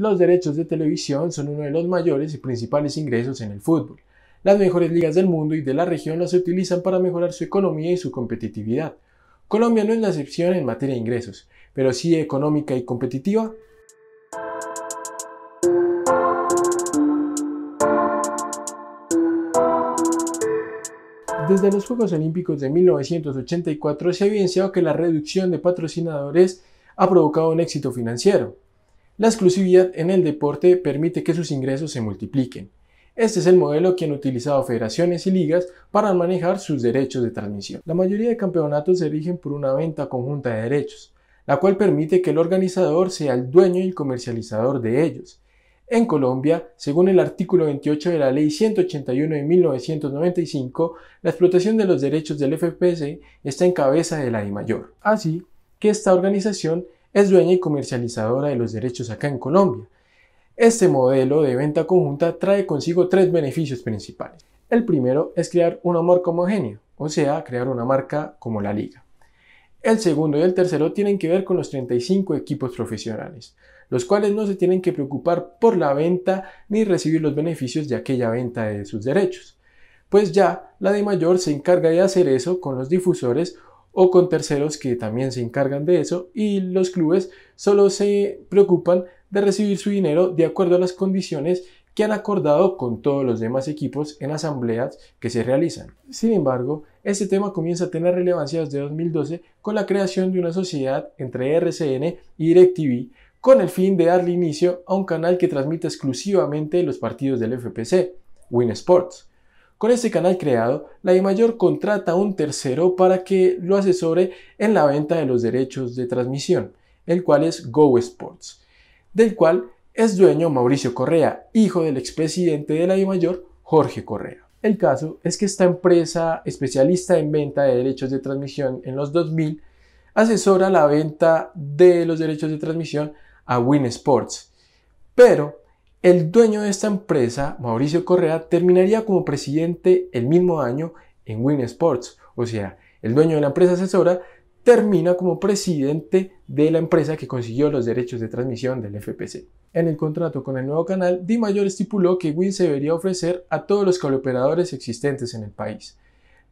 los derechos de televisión son uno de los mayores y principales ingresos en el fútbol. Las mejores ligas del mundo y de la región las utilizan para mejorar su economía y su competitividad. Colombia no es la excepción en materia de ingresos, pero sí económica y competitiva. Desde los Juegos Olímpicos de 1984 se ha evidenciado que la reducción de patrocinadores ha provocado un éxito financiero. La exclusividad en el deporte permite que sus ingresos se multipliquen. Este es el modelo que han utilizado federaciones y ligas para manejar sus derechos de transmisión. La mayoría de campeonatos se rigen por una venta conjunta de derechos, la cual permite que el organizador sea el dueño y comercializador de ellos. En Colombia, según el artículo 28 de la Ley 181 de 1995, la explotación de los derechos del FPC está en cabeza de la mayor. Así que esta organización es dueña y comercializadora de los derechos acá en Colombia. Este modelo de venta conjunta trae consigo tres beneficios principales. El primero es crear una marca homogénea, o sea, crear una marca como la liga. El segundo y el tercero tienen que ver con los 35 equipos profesionales, los cuales no se tienen que preocupar por la venta ni recibir los beneficios de aquella venta de sus derechos, pues ya la de mayor se encarga de hacer eso con los difusores o con terceros que también se encargan de eso y los clubes solo se preocupan de recibir su dinero de acuerdo a las condiciones que han acordado con todos los demás equipos en asambleas que se realizan. Sin embargo, este tema comienza a tener relevancia desde 2012 con la creación de una sociedad entre RCN y DirecTV con el fin de darle inicio a un canal que transmite exclusivamente los partidos del FPC, Win con este canal creado, la Mayor contrata a un tercero para que lo asesore en la venta de los derechos de transmisión, el cual es Go Sports, del cual es dueño Mauricio Correa, hijo del expresidente de la Mayor, Jorge Correa. El caso es que esta empresa especialista en venta de derechos de transmisión en los 2000 asesora la venta de los derechos de transmisión a Win Sports, pero el dueño de esta empresa, Mauricio Correa, terminaría como presidente el mismo año en Win Sports. O sea, el dueño de la empresa asesora termina como presidente de la empresa que consiguió los derechos de transmisión del FPC. En el contrato con el nuevo canal, Di Mayor estipuló que Win se debería ofrecer a todos los cableoperadores existentes en el país.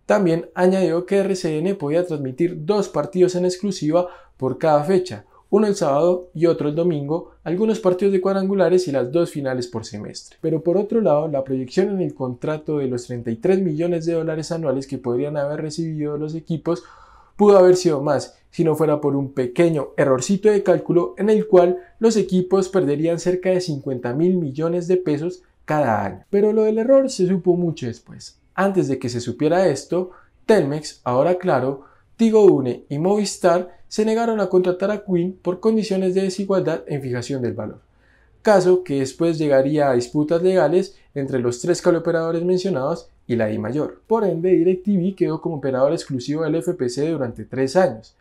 También añadió que RCN podía transmitir dos partidos en exclusiva por cada fecha, uno el sábado y otro el domingo, algunos partidos de cuadrangulares y las dos finales por semestre. Pero por otro lado, la proyección en el contrato de los 33 millones de dólares anuales que podrían haber recibido los equipos pudo haber sido más, si no fuera por un pequeño errorcito de cálculo en el cual los equipos perderían cerca de 50 mil millones de pesos cada año. Pero lo del error se supo mucho después. Antes de que se supiera esto, Telmex, ahora claro, Tigo Une y Movistar se negaron a contratar a Quinn por condiciones de desigualdad en fijación del valor, caso que después llegaría a disputas legales entre los tres cableoperadores mencionados y la I mayor. Por ende, DirecTV quedó como operador exclusivo del FPC durante tres años,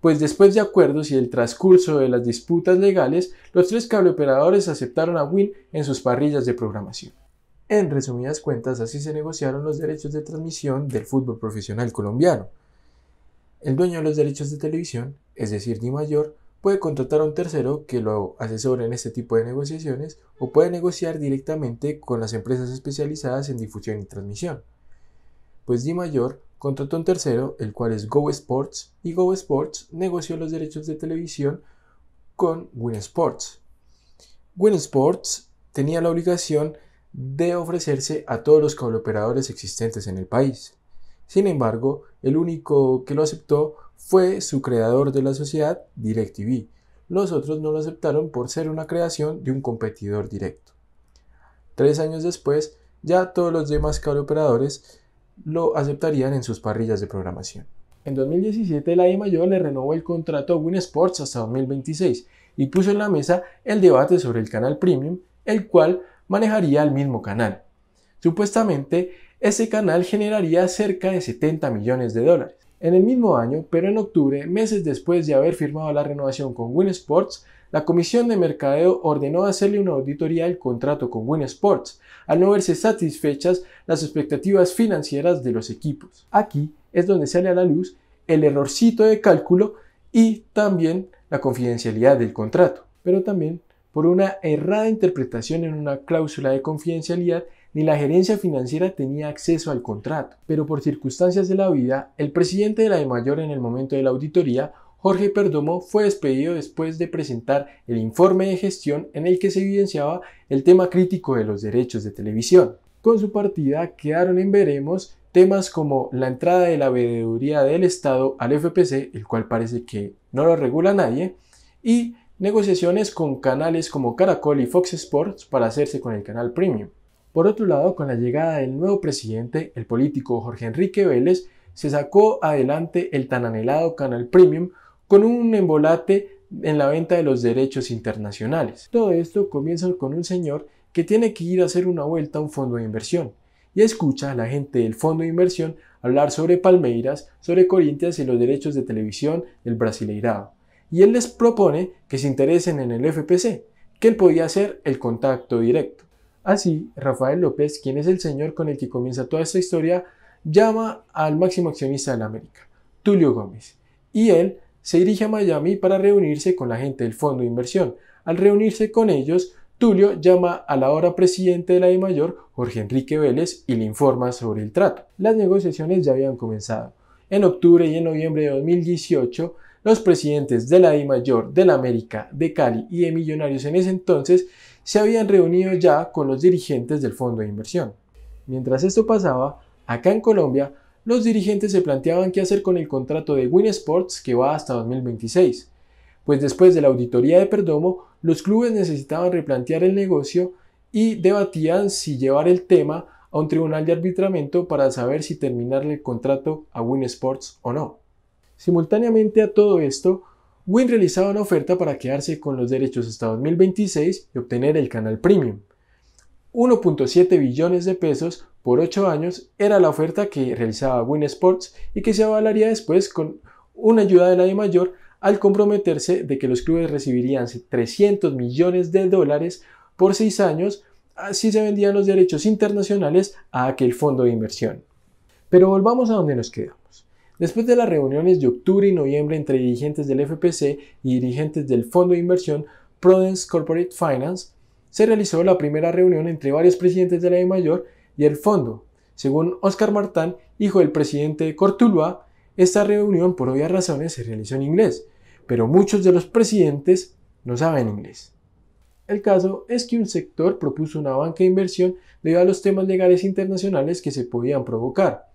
pues después de acuerdos y el transcurso de las disputas legales, los tres cableoperadores aceptaron a Win en sus parrillas de programación. En resumidas cuentas, así se negociaron los derechos de transmisión del fútbol profesional colombiano, el dueño de los derechos de televisión, es decir, Di Mayor, puede contratar a un tercero que lo asesore en este tipo de negociaciones o puede negociar directamente con las empresas especializadas en difusión y transmisión. Pues Di Mayor contrató a un tercero, el cual es Go Sports, y Go Sports negoció los derechos de televisión con Win Sports. Win Sports tenía la obligación de ofrecerse a todos los cooperadores existentes en el país. Sin embargo, el único que lo aceptó fue su creador de la sociedad, DirecTV. Los otros no lo aceptaron por ser una creación de un competidor directo. Tres años después, ya todos los demás operadores lo aceptarían en sus parrillas de programación. En 2017 la I e Mayor le renovó el contrato a Win hasta 2026 y puso en la mesa el debate sobre el canal premium, el cual manejaría el mismo canal. Supuestamente ese canal generaría cerca de 70 millones de dólares. En el mismo año, pero en octubre, meses después de haber firmado la renovación con Win Sports, la Comisión de Mercadeo ordenó hacerle una auditoría al contrato con Win Sports, al no verse satisfechas las expectativas financieras de los equipos. Aquí es donde sale a la luz el errorcito de cálculo y también la confidencialidad del contrato, pero también por una errada interpretación en una cláusula de confidencialidad ni la gerencia financiera tenía acceso al contrato, pero por circunstancias de la vida, el presidente de la de mayor en el momento de la auditoría, Jorge Perdomo, fue despedido después de presentar el informe de gestión en el que se evidenciaba el tema crítico de los derechos de televisión. Con su partida quedaron en veremos temas como la entrada de la veeduría del Estado al FPC, el cual parece que no lo regula nadie, y negociaciones con canales como Caracol y Fox Sports para hacerse con el canal Premium. Por otro lado, con la llegada del nuevo presidente, el político Jorge Enrique Vélez, se sacó adelante el tan anhelado Canal Premium con un embolate en la venta de los derechos internacionales. Todo esto comienza con un señor que tiene que ir a hacer una vuelta a un fondo de inversión y escucha a la gente del fondo de inversión hablar sobre Palmeiras, sobre Corinthians y los derechos de televisión del Brasileirado. Y él les propone que se interesen en el FPC, que él podía hacer el contacto directo. Así, ah, Rafael López, quien es el señor con el que comienza toda esta historia, llama al máximo accionista de la América, Tulio Gómez, y él se dirige a Miami para reunirse con la gente del fondo de inversión. Al reunirse con ellos, Tulio llama a la ahora presidente de la I Mayor, Jorge Enrique Vélez, y le informa sobre el trato. Las negociaciones ya habían comenzado. En octubre y en noviembre de 2018, los presidentes de la I Mayor, de la América, de Cali y de Millonarios en ese entonces se habían reunido ya con los dirigentes del fondo de inversión. Mientras esto pasaba, acá en Colombia, los dirigentes se planteaban qué hacer con el contrato de Win Sports que va hasta 2026, pues después de la auditoría de Perdomo, los clubes necesitaban replantear el negocio y debatían si llevar el tema a un tribunal de arbitramiento para saber si terminarle el contrato a Win Sports o no. Simultáneamente a todo esto, Win realizaba una oferta para quedarse con los derechos hasta 2026 y obtener el canal premium. 1.7 billones de pesos por 8 años era la oferta que realizaba Win Sports y que se avalaría después con una ayuda de la mayor al comprometerse de que los clubes recibirían 300 millones de dólares por 6 años si se vendían los derechos internacionales a aquel fondo de inversión. Pero volvamos a donde nos queda. Después de las reuniones de octubre y noviembre entre dirigentes del FPC y dirigentes del Fondo de Inversión Prudence Corporate Finance, se realizó la primera reunión entre varios presidentes de la e Mayor y el fondo. Según Oscar Martán, hijo del presidente de esta reunión por obvias razones se realizó en inglés, pero muchos de los presidentes no saben inglés. El caso es que un sector propuso una banca de inversión debido a los temas legales internacionales que se podían provocar.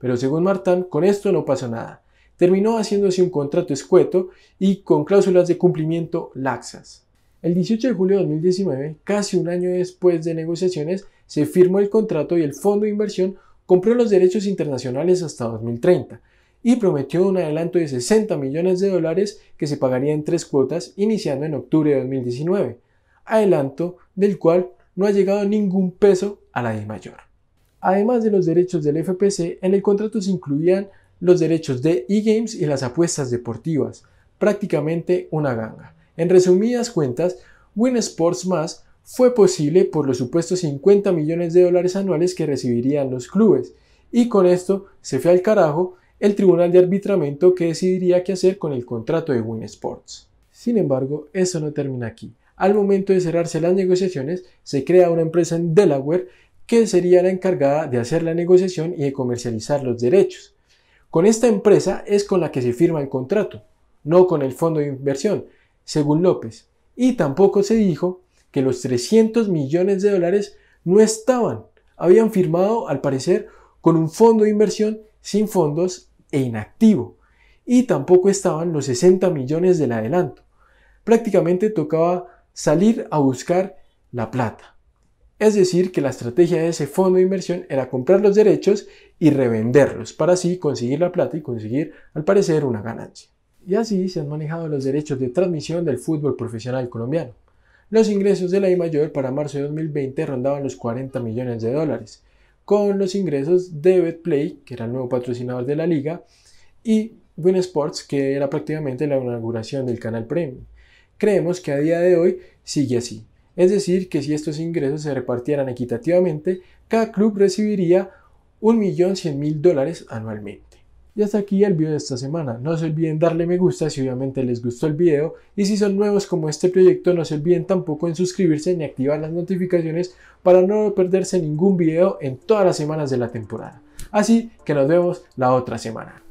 Pero según Martán, con esto no pasó nada. Terminó haciéndose un contrato escueto y con cláusulas de cumplimiento laxas. El 18 de julio de 2019, casi un año después de negociaciones, se firmó el contrato y el fondo de inversión compró los derechos internacionales hasta 2030 y prometió un adelanto de 60 millones de dólares que se pagaría en tres cuotas iniciando en octubre de 2019, adelanto del cual no ha llegado ningún peso a la mayor. Además de los derechos del FPC, en el contrato se incluían los derechos de e-games y las apuestas deportivas, prácticamente una ganga. En resumidas cuentas, Win Sports Más fue posible por los supuestos 50 millones de dólares anuales que recibirían los clubes, y con esto se fue al carajo el tribunal de arbitramiento que decidiría qué hacer con el contrato de Win Sports. Sin embargo, eso no termina aquí. Al momento de cerrarse las negociaciones, se crea una empresa en Delaware que sería la encargada de hacer la negociación y de comercializar los derechos. Con esta empresa es con la que se firma el contrato, no con el fondo de inversión, según López. Y tampoco se dijo que los 300 millones de dólares no estaban. Habían firmado, al parecer, con un fondo de inversión sin fondos e inactivo. Y tampoco estaban los 60 millones del adelanto. Prácticamente tocaba salir a buscar la plata. Es decir, que la estrategia de ese fondo de inversión era comprar los derechos y revenderlos para así conseguir la plata y conseguir, al parecer, una ganancia. Y así se han manejado los derechos de transmisión del fútbol profesional colombiano. Los ingresos de la I Mayor para marzo de 2020 rondaban los 40 millones de dólares, con los ingresos de BetPlay, que era el nuevo patrocinador de la liga, y Win Sports, que era prácticamente la inauguración del canal Premium. Creemos que a día de hoy sigue así es decir, que si estos ingresos se repartieran equitativamente, cada club recibiría 1.100.000 dólares anualmente. Y hasta aquí el video de esta semana. No se olviden darle me gusta si obviamente les gustó el video y si son nuevos como este proyecto no se olviden tampoco en suscribirse ni activar las notificaciones para no perderse ningún video en todas las semanas de la temporada. Así que nos vemos la otra semana.